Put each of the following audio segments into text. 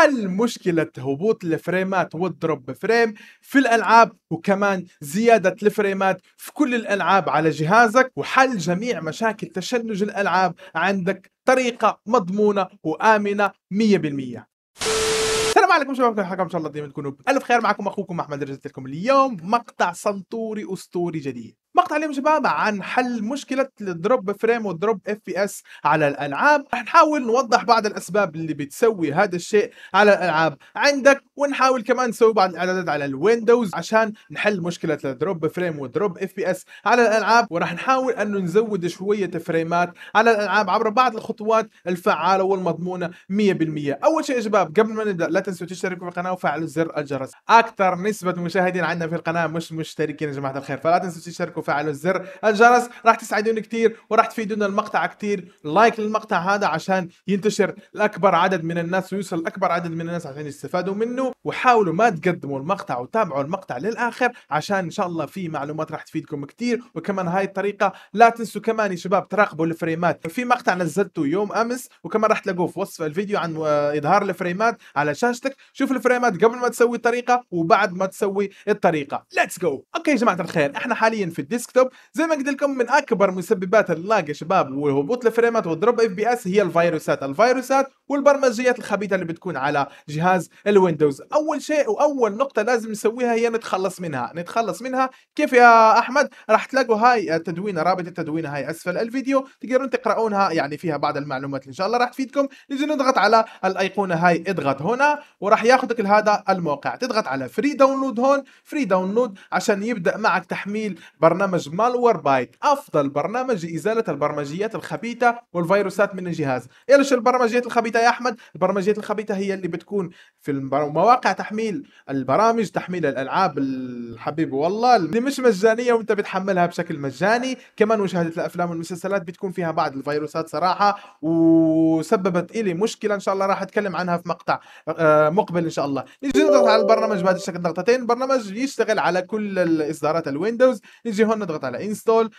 حل مشكلة هبوط الفريمات والدروب فريم في الألعاب وكمان زيادة الفريمات في كل الألعاب على جهازك وحل جميع مشاكل تشنج الألعاب عندك طريقة مضمونة وآمنة 100% السلام عليكم شباب كيف حالكم ان شاء الله دايما تكونوا بالف خير معكم اخوكم احمد رجعت لكم اليوم مقطع سنتوري اسطوري جديد مقطع اليوم شباب عن حل مشكلة الدروب فريم والدروب اف بي اس على الالعاب رح نحاول نوضح بعض الاسباب اللي بتسوي هذا الشيء على الالعاب عندك ونحاول كمان نسوي بعض الاعدادات على الويندوز عشان نحل مشكلة الدروب فريم والدروب اف بي اس على الالعاب ورح نحاول انه نزود شوية فريمات على الالعاب عبر بعض الخطوات الفعالة والمضمونة 100% اول شيء يا شباب قبل ما نبدا لا تنسوا تشتركوا في القناة وفعلوا زر الجرس اكثر نسبة مشاهدين عندنا في القناة مش مشتركين يا جماعة الخير فلا تنسوا تشتركوا وفعلوا الزر الجرس راح تسعدون كثير وراح تفيدونا المقطع كثير لايك للمقطع هذا عشان ينتشر لاكبر عدد من الناس ويوصل لاكبر عدد من الناس عشان يستفادوا منه وحاولوا ما تقدموا المقطع وتابعوا المقطع للاخر عشان ان شاء الله في معلومات راح تفيدكم كثير وكمان هاي الطريقه لا تنسوا كمان يا شباب تراقبوا الفريمات في مقطع نزلته يوم امس وكمان راح تلاقوه في وصف الفيديو عن اظهار الفريمات على شاشتك شوف الفريمات قبل ما تسوي الطريقه وبعد ما تسوي الطريقه ليتس جو اوكي يا جماعه الخير احنا حاليا في الديسكتوب زي ما قلت لكم من اكبر مسببات اللاج يا شباب وهبوط الفريمات والدروب اف بي اس هي الفيروسات الفيروسات والبرمجيات الخبيثه اللي بتكون على جهاز الويندوز اول شيء واول نقطه لازم نسويها هي نتخلص منها نتخلص منها كيف يا احمد راح تلاقوا هاي التدوينه رابط التدوينه هاي اسفل الفيديو تقدرون تقرؤونها يعني فيها بعض المعلومات ان شاء الله راح تفيدكم نجي نضغط على الايقونه هاي اضغط هنا وراح ياخذك لهذا الموقع تضغط على فري داونلود هون فري داونلود عشان يبدا معك تحميل برنامج برنامج مالوير بايت افضل برنامج لازاله البرمجيات الخبيثه والفيروسات من الجهاز ايش البرمجيات الخبيثه يا احمد البرمجيات الخبيثه هي اللي بتكون في مواقع تحميل البرامج تحميل الالعاب الحبيب والله اللي مش مجانيه وانت بتحملها بشكل مجاني كمان مشاهده الافلام والمسلسلات بتكون فيها بعض الفيروسات صراحه وسببت لي مشكله ان شاء الله راح اتكلم عنها في مقطع آه، مقبل ان شاء الله نجي نضغط على البرنامج بهذا الشكل ضغطتين البرنامج يشتغل على كل الاصدارات الويندوز نجي هون نضغط على انستول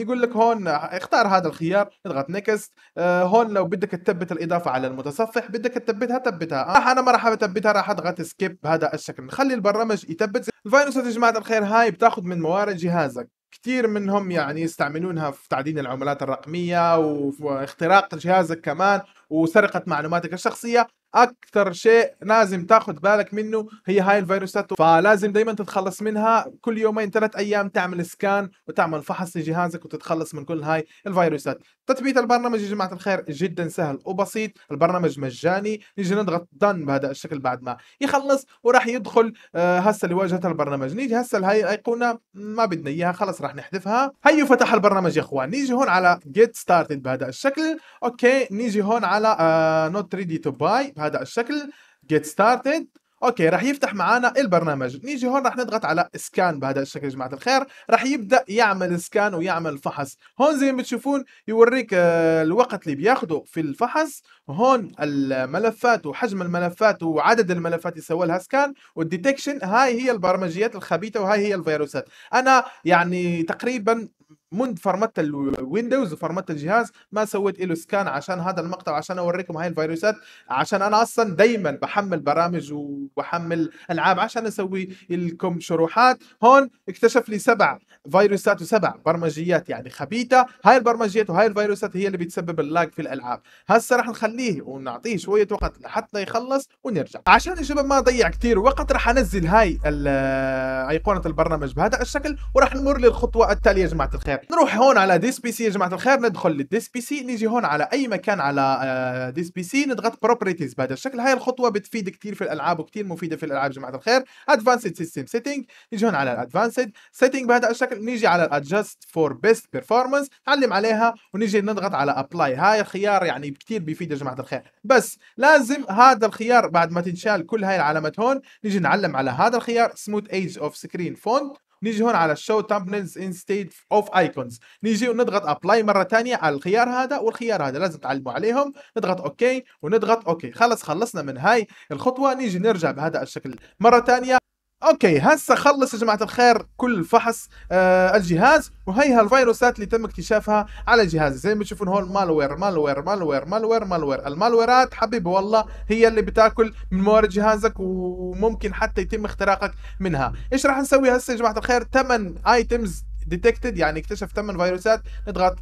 يقول لك هون اختار هذا الخيار اضغط نيكست آه، هون لو بدك تثبت الاضافه على المتصفح بدك تثبتها ثبتها آه انا ما راح اثبتها راح اضغط سكيب بهذا الشكل نخلي البرنامج يثبت الفيروسات يا جماعه الخير هاي بتاخذ من موارد جهازك كثير منهم يعني يستعملونها في تعدين العملات الرقميه واختراق جهازك كمان وسرقه معلوماتك الشخصيه اكثر شيء لازم تاخذ بالك منه هي هاي الفيروسات فلازم دائما تتخلص منها كل يومين ثلاث ايام تعمل سكان وتعمل فحص لجهازك وتتخلص من كل هاي الفيروسات تثبيت البرنامج يا جماعه الخير جدا سهل وبسيط البرنامج مجاني نيجي نضغط دن بهذا الشكل بعد ما يخلص وراح يدخل آه، هسه لواجهه البرنامج نيجي هسه لهي الايقونه ما بدنا اياها خلص راح نحذفها هيو فتح البرنامج يا اخوان نيجي هون على جيت ستارتد بهذا الشكل اوكي نيجي هون على لا نوت ريدي تو باي بهذا الشكل جيت ستارتد اوكي راح يفتح معانا البرنامج نيجي هون راح نضغط على سكان بهذا الشكل يا جماعه الخير راح يبدا يعمل سكان ويعمل فحص هون زي ما بتشوفون يوريك آه، الوقت اللي بياخده في الفحص هون الملفات وحجم الملفات وعدد الملفات اللي سوى لها سكان والديتكشن هاي هي البرمجيات الخبيثه وهاي هي الفيروسات انا يعني تقريبا منذ فرمت الويندوز وفرمت الجهاز ما سويت له سكان عشان هذا المقطع عشان اوريكم هاي الفيروسات عشان انا اصلا دائما بحمل برامج وبحمل العاب عشان اسوي لكم شروحات هون اكتشف لي سبع فيروسات وسبع برمجيات يعني خبيثه هاي البرمجيات وهاي الفيروسات هي اللي بتسبب اللاج في الالعاب هسه راح نخليه ونعطيه شويه وقت لحتى يخلص ونرجع عشان يا شباب ما اضيع كثير وقت راح انزل هاي آه، ايقونه البرنامج بهذا الشكل وراح نمر للخطوه التاليه يا جماعه الخير نروح هون على ديس بي سي يا جماعه الخير ندخل للديس بي سي نيجي هون على اي مكان على ديس بي سي نضغط بروبرتيز بهذا الشكل هاي الخطوه بتفيد كثير في الالعاب وكثير مفيده في الالعاب يا جماعه الخير ادفانسد سيستم سيتنج نيجي هون على الادفانسد سيتنج بهذا الشكل نيجي على الادجست فور بيست بيرفورمانس نعلم عليها ونيجي نضغط على ابلاي هاي الخيار يعني كثير بيفيد يا جماعه الخير بس لازم هذا الخيار بعد ما تنشال كل هاي العلامات هون نيجي نعلم على هذا الخيار سموث ايج اوف سكرين فونت نيجي هون على الشو تامبلز ان ستيت اوف ايكونز نيجي ونضغط ابلاي مره ثانيه على الخيار هذا والخيار هذا لازم تعلموا عليهم نضغط اوكي ونضغط اوكي خلص خلصنا من هاي الخطوه نيجي نرجع بهذا الشكل مره ثانيه اوكي هسه خلص يا جماعه الخير كل فحص آه الجهاز وهيها الفيروسات اللي تم اكتشافها على جهازي زي ما تشوفون هون مالوير مالوير مالوير مالوير مالوير المالويرات حبيبي والله هي اللي بتاكل من موارد جهازك وممكن حتى يتم اختراقك منها ايش راح نسوي هسه يا جماعه الخير 8 ايتمز ديتكتد يعني اكتشف 8 فيروسات نضغط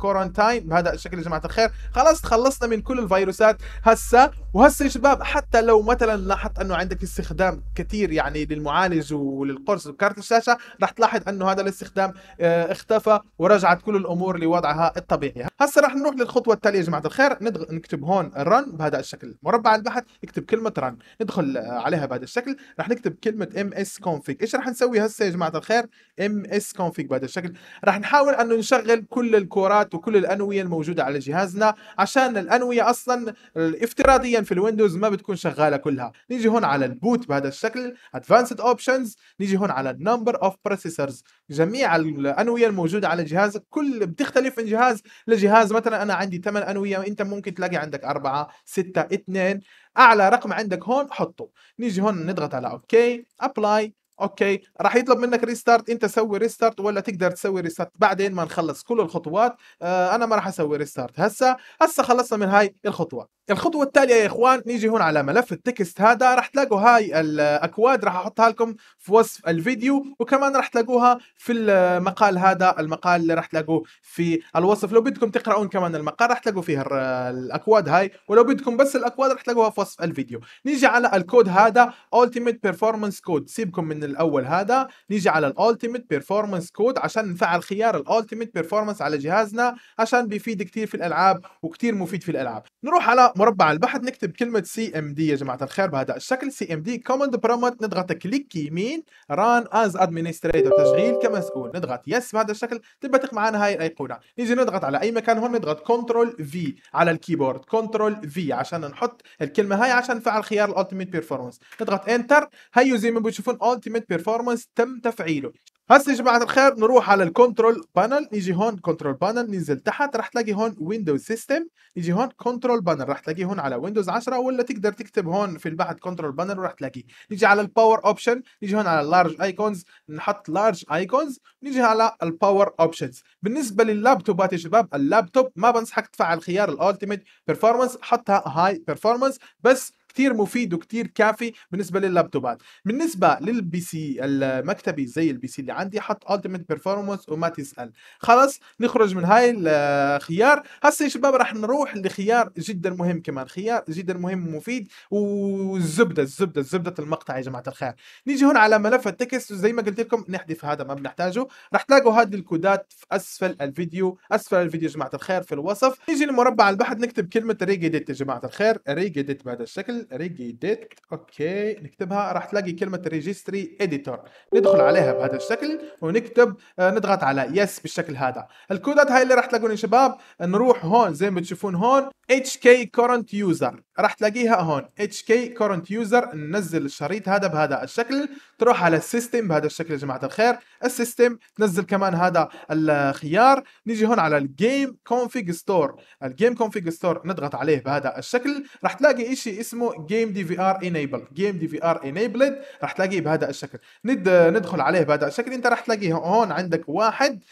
كورنتاين آه، بهذا الشكل يا جماعه الخير خلاص تخلصنا من كل الفيروسات هسه وهسه يا شباب حتى لو مثلا لاحظت انه عندك استخدام كثير يعني للمعالج وللقرص وكارت الشاشه راح تلاحظ انه هذا الاستخدام آه، اختفى ورجعت كل الامور لوضعها الطبيعي هسه راح نروح للخطوه التاليه يا جماعه الخير ندغ... نكتب هون رن بهذا الشكل مربع البحث نكتب كلمه رن ندخل عليها بهذا الشكل راح نكتب كلمه ام اس كونفيج ايش راح نسوي هسه يا جماعه الخير ام اس كونفيج بهذا الشكل راح نحاول انه نشغل كل الكورات وكل الانويه الموجوده على جهازنا عشان الانويه اصلا افتراضيا في الويندوز ما بتكون شغاله كلها نيجي هون على البوت بهذا الشكل ادفانسد اوبشنز نيجي هون على النمبر اوف بروسيسورز جميع الانويه الموجوده على جهازك كل بتختلف من جهاز لجهاز جهاز مثلا انا عندي 8 انويه انت ممكن تلاقي عندك 4 6 2 اعلى رقم عندك هون حطه نيجي هون نضغط على اوكي ابلاي اوكي راح يطلب منك ريستارت انت سوي ريستارت ولا تقدر تسوي ريستارت بعدين ما نخلص كل الخطوات آه انا ما راح اسوي ريستارت هسه هسه خلصنا من هاي الخطوه الخطوه التاليه يا اخوان نيجي هون على ملف التكست هذا راح تلاقوا هاي الاكواد راح احطها لكم في وصف الفيديو وكمان راح تلاقوها في المقال هذا المقال اللي راح تلاقوه في الوصف لو بدكم تقرؤون كمان المقال راح تلاقوا فيه الاكواد هاي ولو بدكم بس الاكواد راح تلاقوها في وصف الفيديو نيجي على الكود هذا Ultimate Performance Code سيبكم من الاول هذا نيجي على الالتيميت Performance Code عشان نفعل خيار الالتيميت Performance على جهازنا عشان بيفيد كثير في الالعاب وكثير مفيد في الالعاب نروح على مربع البحث نكتب كلمه سي ام دي يا جماعه الخير بهذا الشكل سي ام دي كوماند برومت نضغط كليك يمين ران از ادمنستريتور تشغيل كمسؤول نضغط يس بهذا الشكل تنبتق معنا هاي الايقونه نيجي نضغط على اي مكان هون نضغط كنترول في على الكيبورد كنترول في عشان نحط الكلمه هاي عشان نفعل خيار الالتيميت بيرفورمانس نضغط انتر هيو زي ما بتشوفون التيميت بيرفورمانس تم تفعيله هسه يا جماعه الخير نروح على الكنترول بانل نيجي هون كنترول بانل ننزل تحت راح تلاقي هون ويندوز سيستم نيجي هون كنترول بانل راح تلاقيه هون على ويندوز 10 ولا تقدر تكتب هون في البحث كنترول بانل وراح تلاقيه نيجي على الباور اوبشن نيجي هون على اللارج ايكونز نحط لارج ايكونز نيجي على الباور اوبشنز بالنسبه لللابتوبات يا شباب اللابتوب ما بنصحك تفعل خيار الالتيميت بيرفورمانس حطها هاي بيرفورمانس بس كثير مفيد وكثير كافي بالنسبه لللابتوبات بالنسبه للبي سي المكتبي زي البي سي اللي عندي حط التيميت بيرفورمانس وما تسال خلص نخرج من هاي الخيار هسه يا شباب راح نروح لخيار جدا مهم كمان خيار جدا مهم ومفيد والزبده الزبده الزبده المقطع يا جماعه الخير نيجي هون على ملف التكست وزي ما قلت لكم نحذف هذا ما بنحتاجه راح تلاقوا هذه الكودات في اسفل الفيديو اسفل الفيديو يا جماعه الخير في الوصف نيجي لمربع البحث نكتب كلمه ريجيديت يا جماعه الخير ريجيديت بهذا الشكل ريجيديت اوكي نكتبها راح تلاقي كلمه ريجستري اديتور ندخل عليها بهذا الشكل ونكتب آه، نضغط على يس بالشكل هذا الكودات هاي اللي راح تلاقون يا شباب نروح هون زي ما بتشوفون هون اتش كي كورنت يوزر راح تلاقيها هون اتش كي كورنت يوزر ننزل الشريط هذا بهذا الشكل تروح على السيستم بهذا الشكل يا جماعه الخير السيستم تنزل كمان هذا الخيار نيجي هون على الجيم كونفيج ستور الجيم كونفيج ستور نضغط عليه بهذا الشكل راح تلاقي شيء اسمه جيم دي في ار انيبل جيم دي في ار انيبلد راح تلاقيه بهذا الشكل ند ندخل عليه بهذا الشكل انت راح تلاقيه هون عندك واحد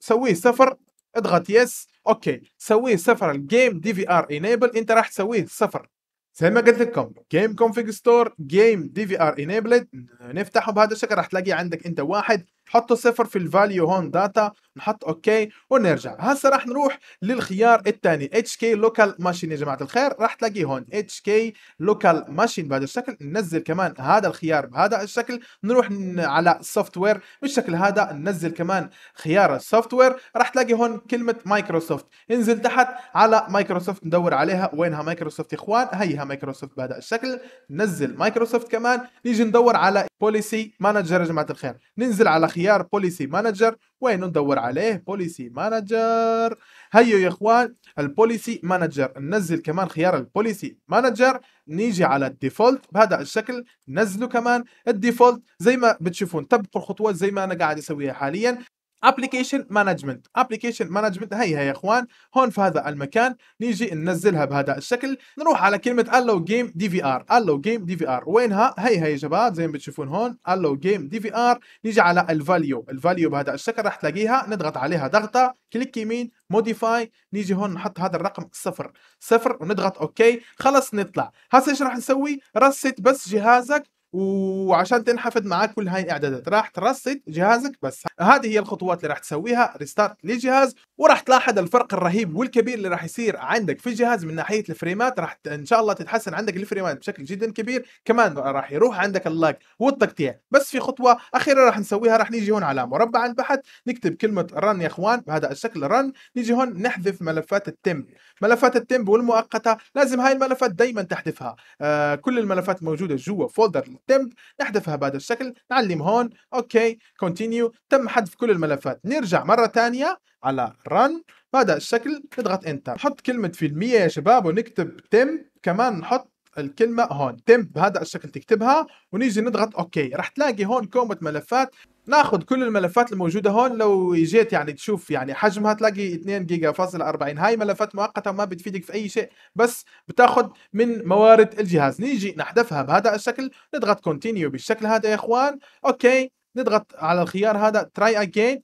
سويه صفر اضغط يس اوكي سويه صفر الجيم دي في ار انيبل انت راح تسويه صفر زي ما قلت لكم جيم كونفيج ستور جيم دي في ار انيبلد نفتحه بهذا الشكل راح تلاقيه عندك انت واحد حطوا صفر في الفاليو هون داتا نحط اوكي ونرجع هسه راح نروح للخيار الثاني اتش كي لوكال ماشين يا جماعه الخير راح تلاقيه هون اتش كي لوكال ماشين بهذا الشكل ننزل كمان هذا الخيار بهذا الشكل نروح على سوفت وير بالشكل هذا ننزل كمان خيار السوفت وير راح تلاقي هون كلمه مايكروسوفت انزل تحت على مايكروسوفت ندور عليها وينها مايكروسوفت يا اخوان هيها مايكروسوفت بهذا الشكل ننزل مايكروسوفت كمان نيجي ندور على بوليسي مانجر يا جماعه الخير ننزل على خيار بوليسي مانجر وين ندور عليه بوليسي مانجر هيو يا اخوان البوليسي مانجر ننزل كمان خيار البوليسي مانجر نيجي على الديفولت بهذا الشكل نزله كمان الديفولت زي ما بتشوفون طبقوا الخطوات زي ما انا قاعد اسويها حاليا ابلكيشن مانجمنت ابلكيشن مانجمنت هيها يا اخوان هون في هذا المكان نيجي ننزلها بهذا الشكل نروح على كلمه الو جيم دي في ار الو جيم دي في ار وينها هيها يا شباب زي ما بتشوفون هون الو جيم دي في ار نيجي على الفاليو الفاليو بهذا الشكل راح تلاقيها نضغط عليها ضغطه كليك يمين موديفاي نيجي هون نحط هذا الرقم صفر صفر ونضغط اوكي خلص نطلع هسه ايش راح نسوي رست بس جهازك وعشان تنحفظ معاك كل هاي الاعدادات راح ترصد جهازك بس هذه هي الخطوات اللي راح تسويها ريستارت للجهاز وراح تلاحظ الفرق الرهيب والكبير اللي راح يصير عندك في الجهاز من ناحيه الفريمات راح ان شاء الله تتحسن عندك الفريمات بشكل جدا كبير كمان راح يروح عندك اللاج والتقطيع بس في خطوه اخيره راح نسويها راح نيجي هون على مربع البحث نكتب كلمه رن يا اخوان بهذا الشكل رن نيجي هون نحذف ملفات التمب ملفات التمب والمؤقته لازم هاي الملفات دائما تحذفها آه كل الملفات موجوده جوا فولدر temp نحذفها بهذا الشكل نعلم هون اوكي كونتينيو تم حذف كل الملفات نرجع مرة ثانية على run بهذا الشكل نضغط انتر نحط كلمة في المية يا شباب ونكتب temp كمان نحط الكلمه هون تم بهذا الشكل تكتبها ونيجي نضغط اوكي راح تلاقي هون كومه ملفات ناخذ كل الملفات الموجوده هون لو جيت يعني تشوف يعني حجمها تلاقي 2 جيجا فاصل 40 هاي ملفات مؤقته ما بتفيدك في اي شيء بس بتاخذ من موارد الجهاز نيجي نحذفها بهذا الشكل نضغط كونتينيو بالشكل هذا يا اخوان اوكي نضغط على الخيار هذا تراي اجين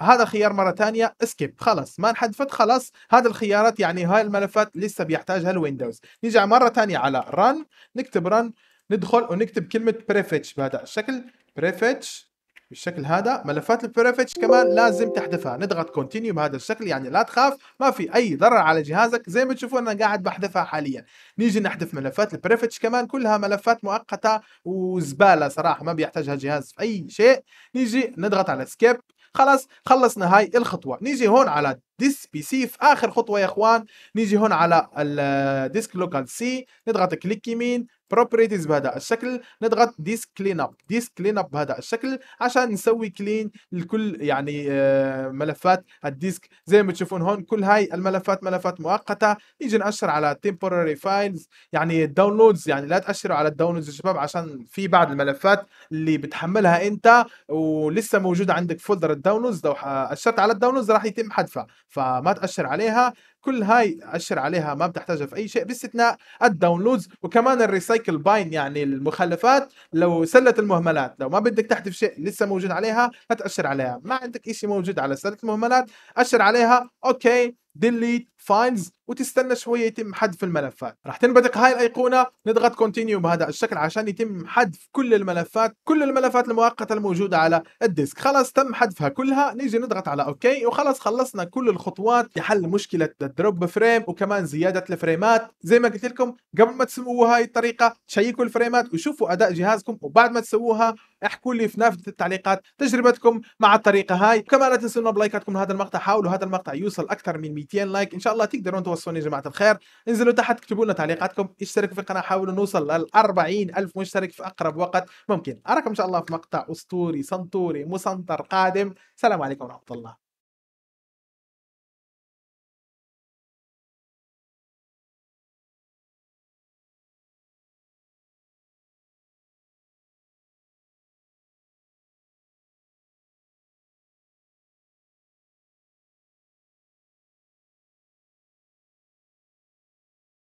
هذا خيار مره ثانيه اسكيب خلاص ما انحذفت خلاص هذه الخيارات يعني هاي الملفات لسه بيحتاجها الويندوز نيجي مره ثانيه على رن نكتب رن ندخل ونكتب كلمه بريفيتش بهذا الشكل بريفيتش بالشكل هذا ملفات البريفيتش كمان لازم تحذفها نضغط كونتينيو بهذا الشكل يعني لا تخاف ما في اي ضرر على جهازك زي ما تشوفون انا قاعد بحذفها حاليا نيجي نحذف ملفات البريفيتش كمان كلها ملفات مؤقته وزباله صراحه ما بيحتاجها جهاز في اي شيء نيجي نضغط على سكيب خلاص خلصنا هاي الخطوه نيجي هون على ديس بي سي في اخر خطوه يا اخوان نيجي هون على الديسك لوكال سي نضغط كليك يمين بروبريتيز بهذا الشكل نضغط ديسك كلين اب ديسك كلين اب بهذا الشكل عشان نسوي كلين لكل يعني آه، ملفات الديسك زي ما تشوفون هون كل هاي الملفات ملفات مؤقته يجي ناشر على temporary فايلز يعني الداونلودز يعني لا تاشروا على الداونلودز يا شباب عشان في بعض الملفات اللي بتحملها انت ولسه موجوده عندك فولدر الداونلودز لو اشرت على الداونلودز راح يتم حذفها فما تاشر عليها كل هاي اشر عليها ما بتحتاجها في اي شيء باستثناء الداونلودز وكمان الريسايكل باين يعني المخلفات لو سله المهملات لو ما بدك تحذف شيء لسه موجود عليها لا تاشر عليها ما عندك شيء موجود على سله المهملات اشر عليها اوكي ديليت فايلز وتستنى شويه يتم حذف الملفات راح تنبثق هاي الايقونه نضغط كونتينيو بهذا الشكل عشان يتم حذف كل الملفات كل الملفات المؤقته الموجوده على الديسك خلاص تم حذفها كلها نيجي نضغط على اوكي وخلاص خلصنا كل الخطوات لحل مشكله الدروب فريم وكمان زياده الفريمات زي ما قلت لكم قبل ما تسووا هاي الطريقه تشيكوا الفريمات وشوفوا اداء جهازكم وبعد ما تسووها احكوا لي في نافذه التعليقات تجربتكم مع الطريقه هاي وكمان لا تنسوا بلايكاتكم لهذا المقطع حاولوا هذا المقطع يوصل اكثر من 200 لايك ان شاء الله تقدرون يوصلوني يا جماعه الخير انزلوا تحت اكتبوا لنا تعليقاتكم اشتركوا في القناه حاولوا نوصل لل 40 الف مشترك في اقرب وقت ممكن اراكم ان شاء الله في مقطع اسطوري سنتوري مسنطر قادم السلام عليكم ورحمه الله